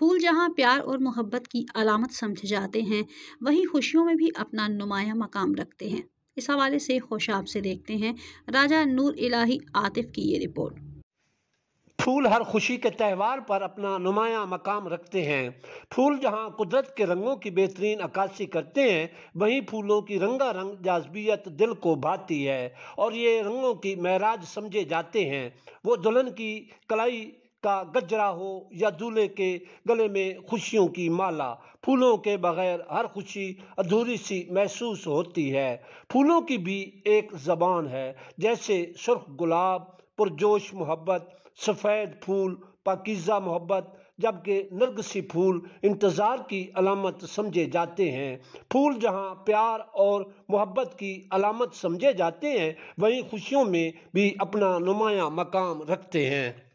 फूल जहाँ प्यार और मोहब्बत की अलामत समझे जाते हैं वहीं खुशियों में भी अपना नुमाया मकाम रखते हैं इस हवाले से होशाब से देखते हैं राजा नूर इलाही आतिफ की ये रिपोर्ट फूल हर खुशी के त्यौहार पर अपना नुमाया मकाम रखते हैं फूल जहां कुदरत के रंगों की बेहतरीन अक्सी करते हैं वहीं फूलों की रंगा रंग जाजबियत दिल को भाती है और ये रंगों की महराज समझे जाते हैं वो दुल्हन की कलाई का गजरा हो या दूल्हे के गले में खुशियों की माला फूलों के बगैर हर खुशी अधूरी सी महसूस होती है फूलों की भी एक ज़बान है जैसे सुर्ख गुलाब पुरजोश मोहब्बत सफ़ेद फूल पाकिज़ा मोहब्बत जबकि नरगसी फूल इंतज़ार की अलामत समझे जाते हैं फूल जहाँ प्यार और मोहब्बत की अलामत समझे जाते हैं वहीं खुशियों में भी अपना नुमाया मकाम रखते हैं